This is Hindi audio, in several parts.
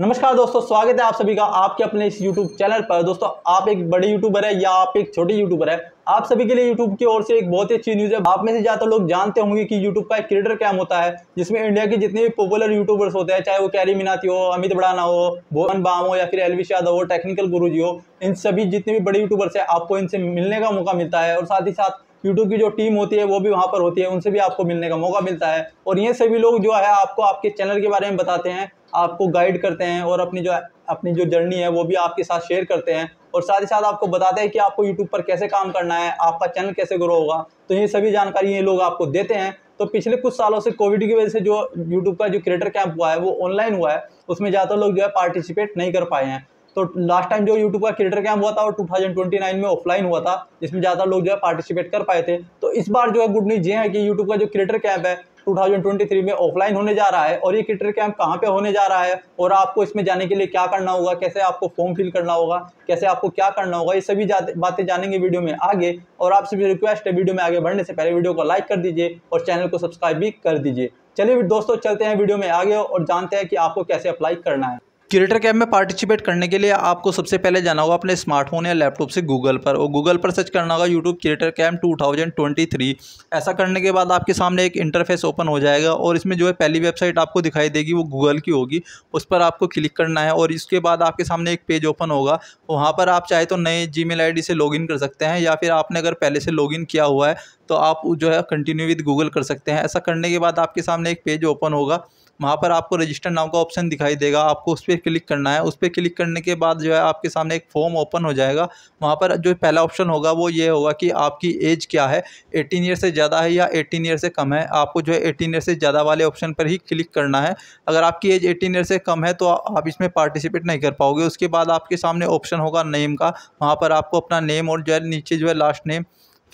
नमस्कार दोस्तों स्वागत है आप सभी का आपके अपने इस YouTube चैनल पर दोस्तों आप एक बड़े यूट्यूबर है या आप एक छोटे यूट्यूबर है आप सभी के लिए YouTube की ओर से एक बहुत ही अच्छी न्यूज़ है आप में से ज्यादा लोग जानते होंगे कि YouTube का एक क्रिएटर कैम होता है जिसमें इंडिया के जितने भी पॉपुलर यूट्यूबर्स होते हैं चाहे वो कैरी मिनाती हो अमित बड़ाना हो भोवन बाम हो या फिर एलविश यादव हो टेक्निकल गुरु हो इन सभी जितने भी बड़े यूट्यूबर्स हैं आपको इनसे मिलने का मौका मिलता है और साथ ही साथ यूट्यूब की जो टीम होती है वो भी वहाँ पर होती है उनसे भी आपको मिलने का मौका मिलता है और ये सभी लोग जो है आपको आपके चैनल के बारे में बताते हैं आपको गाइड करते हैं और अपनी जो अपनी जो जर्नी है वो भी आपके साथ शेयर करते हैं और साथ ही साथ आपको बताते हैं कि आपको यूट्यूब पर कैसे काम करना है आपका चैनल कैसे ग्रो होगा तो ये सभी जानकारी ये लोग आपको देते हैं तो पिछले कुछ सालों से कोविड की वजह से जो यूट्यूब का जो क्रिएटर कैंप हुआ है वो ऑनलाइन हुआ है उसमें ज़्यादातर लोग जो है पार्टिसिपेट नहीं कर पाए हैं तो लास्ट टाइम जो यूट्यूब का क्रिएटर कैम्प हुआ था वो 2029 में ऑफलाइन हुआ था जिसमें ज़्यादा लोग जो है पार्टिसिपेट कर पाए थे तो इस बार जो है गुड न्यूज़ ये है कि यूट्यूब का जो क्रिएटर कैम्प है 2023 में ऑफलाइन होने जा रहा है और ये क्रिएटर कैंप कहाँ पे होने जा रहा है और आपको इसमें जाने के लिए क्या करना होगा कैसे आपको फॉर्म फिल करना होगा कैसे आपको क्या करना होगा ये सभी बातें जानेंगे वीडियो में आगे और आपसे भी रिक्वेस्ट है वीडियो में आगे बढ़ने से पहले वीडियो को लाइक कर दीजिए और चैनल को सब्सक्राइब भी कर दीजिए चलिए दोस्तों चलते हैं वीडियो में आगे और जानते हैं कि आपको कैसे अप्लाई करना है क्यूरेटर कैब में पार्टिसिपेट करने के लिए आपको सबसे पहले जाना होगा अपने स्मार्टफोन या लैपटॉप से गूगल पर और गूगल पर सर्च करना होगा यूट्यूब क्यूरेटर कैम 2023 ऐसा करने के बाद आपके सामने एक इंटरफेस ओपन हो जाएगा और इसमें जो है पहली वेबसाइट आपको दिखाई देगी वो गूगल की होगी उस पर आपको क्लिक करना है और इसके बाद आपके सामने एक पेज ओपन होगा वहाँ पर आप चाहे तो नए जी मेल से लॉगिन कर सकते हैं या फिर आपने अगर पहले से लॉगिन किया हुआ है तो आप जो है कंटिन्यू विद गूगल कर सकते हैं ऐसा करने के बाद आपके सामने एक पेज ओपन होगा वहाँ पर आपको रजिस्टर नाउ का ऑप्शन दिखाई देगा आपको उस पर क्लिक करना है उस पर क्लिक करने के बाद जो है आपके सामने एक फॉर्म ओपन हो जाएगा वहाँ पर जो पहला ऑप्शन होगा वो ये होगा कि आपकी एज क्या है एटीन ईयर से ज़्यादा है या एटीन ईयर से कम है आपको जो है एटीन ईयर से ज़्यादा वाले ऑप्शन पर ही क्लिक करना है अगर आपकी एज एटीन ईयर से कम है तो आप इसमें पार्टिसिपेट नहीं कर पाओगे उसके बाद आपके सामने ऑप्शन होगा नेम का वहाँ पर आपको अपना नेम और जो है नीचे जो है लास्ट नेम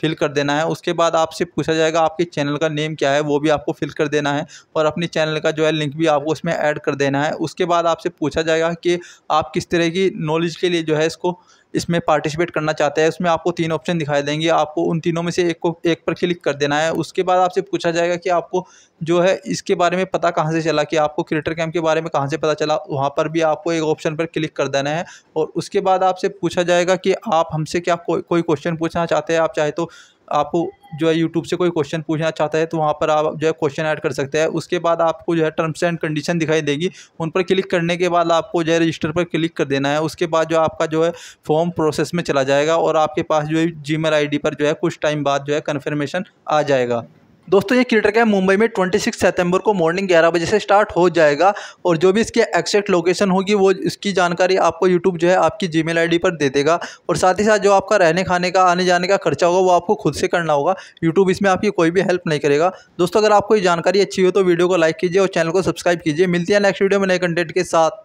फिल कर देना है उसके बाद आपसे पूछा जाएगा आपके चैनल का नेम क्या है वो भी आपको फिल कर देना है और अपने चैनल का जो है लिंक भी आपको उसमें ऐड कर देना है उसके बाद आपसे पूछा जाएगा कि आप किस तरह की नॉलेज के लिए जो है इसको इसमें पार्टिसिपेट करना चाहते हैं उसमें आपको तीन ऑप्शन दिखाई देंगे आपको उन तीनों में से एक को एक पर क्लिक कर देना है उसके बाद आपसे पूछा जाएगा कि आपको जो है इसके बारे में पता कहाँ से चला कि आपको क्रिएटर कैम्प के बारे में कहाँ से पता चला वहाँ पर भी आपको एक ऑप्शन पर क्लिक कर देना है और उसके बाद आपसे पूछा जाएगा कि आप हमसे क्या कोई क्वेश्चन पूछना चाहते हैं आप चाहे तो आपको जो है यूट्यूब से कोई क्वेश्चन पूछना चाहता है तो वहाँ पर आप जो है क्वेश्चन ऐड कर सकते हैं उसके बाद आपको जो है टर्म्स एंड कंडीशन दिखाई देगी उन पर क्लिक करने के बाद आपको जो है रजिस्टर पर क्लिक कर देना है उसके बाद जो आपका जो है फॉर्म प्रोसेस में चला जाएगा और आपके पास जो है जी मेल पर जो है कुछ टाइम बाद जो है कन्फर्मेशन आ जाएगा दोस्तों ये क्रिकेट कैम्प मुंबई में 26 सितंबर को मॉर्निंग 11 बजे से स्टार्ट हो जाएगा और जो भी इसकी एक्जैक्ट लोकेशन होगी वो इसकी जानकारी आपको यूट्यूब जो है आपकी जीमेल आईडी पर दे देगा और साथ ही साथ जो आपका रहने खाने का आने जाने का खर्चा होगा वो आपको खुद से करना होगा यूट्यूब इसमें आपकी कोई भी हेल्प नहीं करेगा दोस्तों अगर आपको ये जानकारी अच्छी हो तो वीडियो को लाइक कीजिए और चैनल को सब्सक्राइब कीजिए मिलती है नेक्स्ट वीडियो में नए कंटेंट के साथ